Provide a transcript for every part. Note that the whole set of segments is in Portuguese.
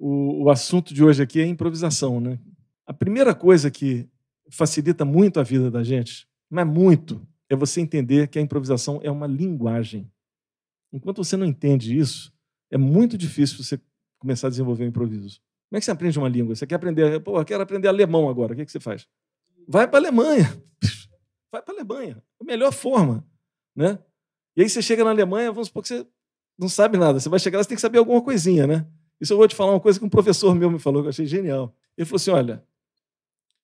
o, o assunto de hoje aqui é improvisação. Né? A primeira coisa que facilita muito a vida da gente, mas muito, é você entender que a improvisação é uma linguagem. Enquanto você não entende isso, é muito difícil você começar a desenvolver o um improviso. Como é que você aprende uma língua? Você quer aprender, pô, quero aprender alemão agora, o que, é que você faz? Vai para a Alemanha. Vai para a Alemanha. A melhor forma. Né? E aí você chega na Alemanha, vamos supor que você não sabe nada. Você vai chegar lá, você tem que saber alguma coisinha, né? Isso eu vou te falar uma coisa que um professor meu me falou, que eu achei genial. Ele falou assim: olha,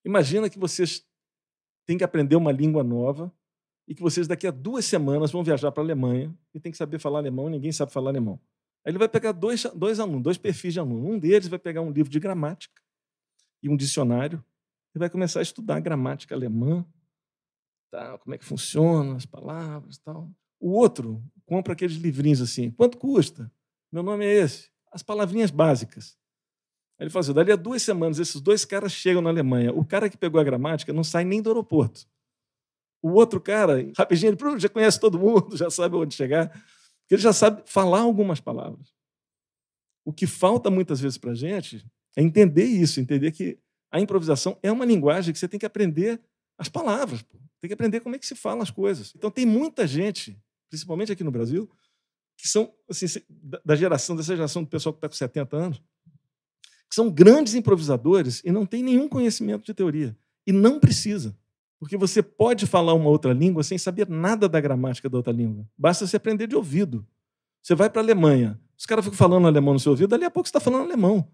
imagina que vocês têm que aprender uma língua nova e que vocês daqui a duas semanas vão viajar para a Alemanha e tem que saber falar alemão, ninguém sabe falar alemão. Aí ele vai pegar dois, dois alunos, dois perfis de aluno. Um deles vai pegar um livro de gramática e um dicionário e vai começar a estudar a gramática alemã, tá? como é que funciona as palavras tal. O outro compra aqueles livrinhos assim, quanto custa? Meu nome é esse as palavrinhas básicas. Aí ele falou assim: dali a duas semanas, esses dois caras chegam na Alemanha. O cara que pegou a gramática não sai nem do aeroporto. O outro cara, rapidinho, ele já conhece todo mundo, já sabe onde chegar, ele já sabe falar algumas palavras. O que falta muitas vezes para a gente é entender isso, entender que a improvisação é uma linguagem que você tem que aprender as palavras, pô. tem que aprender como é que se falam as coisas. Então tem muita gente, principalmente aqui no Brasil, que são assim, da geração, dessa geração do pessoal que está com 70 anos, que são grandes improvisadores e não tem nenhum conhecimento de teoria. E não precisa. Porque você pode falar uma outra língua sem saber nada da gramática da outra língua. Basta você aprender de ouvido. Você vai para a Alemanha, os caras ficam falando alemão no seu ouvido, dali a pouco você está falando alemão.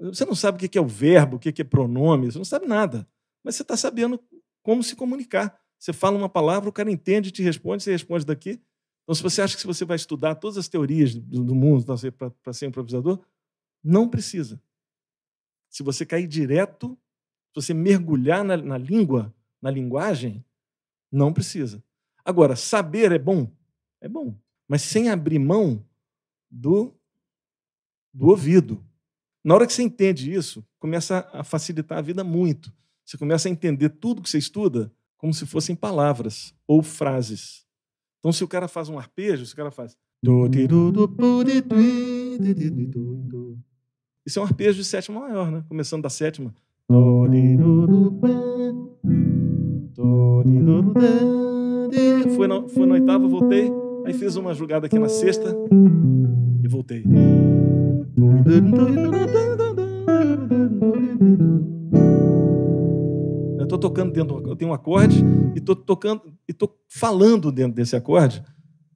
Você não sabe o que é o verbo, o que é pronome, você não sabe nada. Mas você está sabendo como se comunicar. Você fala uma palavra, o cara entende, te responde, você responde daqui, então, se você acha que se você vai estudar todas as teorias do mundo para ser improvisador, não precisa. Se você cair direto, se você mergulhar na, na língua, na linguagem, não precisa. Agora, saber é bom? É bom. Mas sem abrir mão do, do ouvido. Na hora que você entende isso, começa a facilitar a vida muito. Você começa a entender tudo que você estuda como se fossem palavras ou frases. Então, se o cara faz um arpejo, se o cara faz. Isso é um arpejo de sétima maior, né? Começando da sétima. Foi na, foi na oitava, voltei. Aí fiz uma julgada aqui na sexta e voltei. Eu estou tocando dentro, eu tenho um acorde e estou tocando e estou falando dentro desse acorde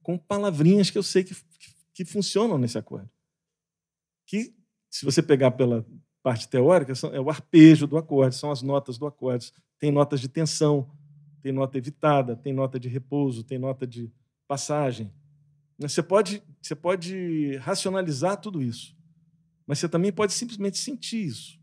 com palavrinhas que eu sei que, que, que funcionam nesse acorde. Que, se você pegar pela parte teórica, são, é o arpejo do acorde, são as notas do acorde. Tem notas de tensão, tem nota evitada, tem nota de repouso, tem nota de passagem. Né, você pode, você pode racionalizar tudo isso, mas você também pode simplesmente sentir isso.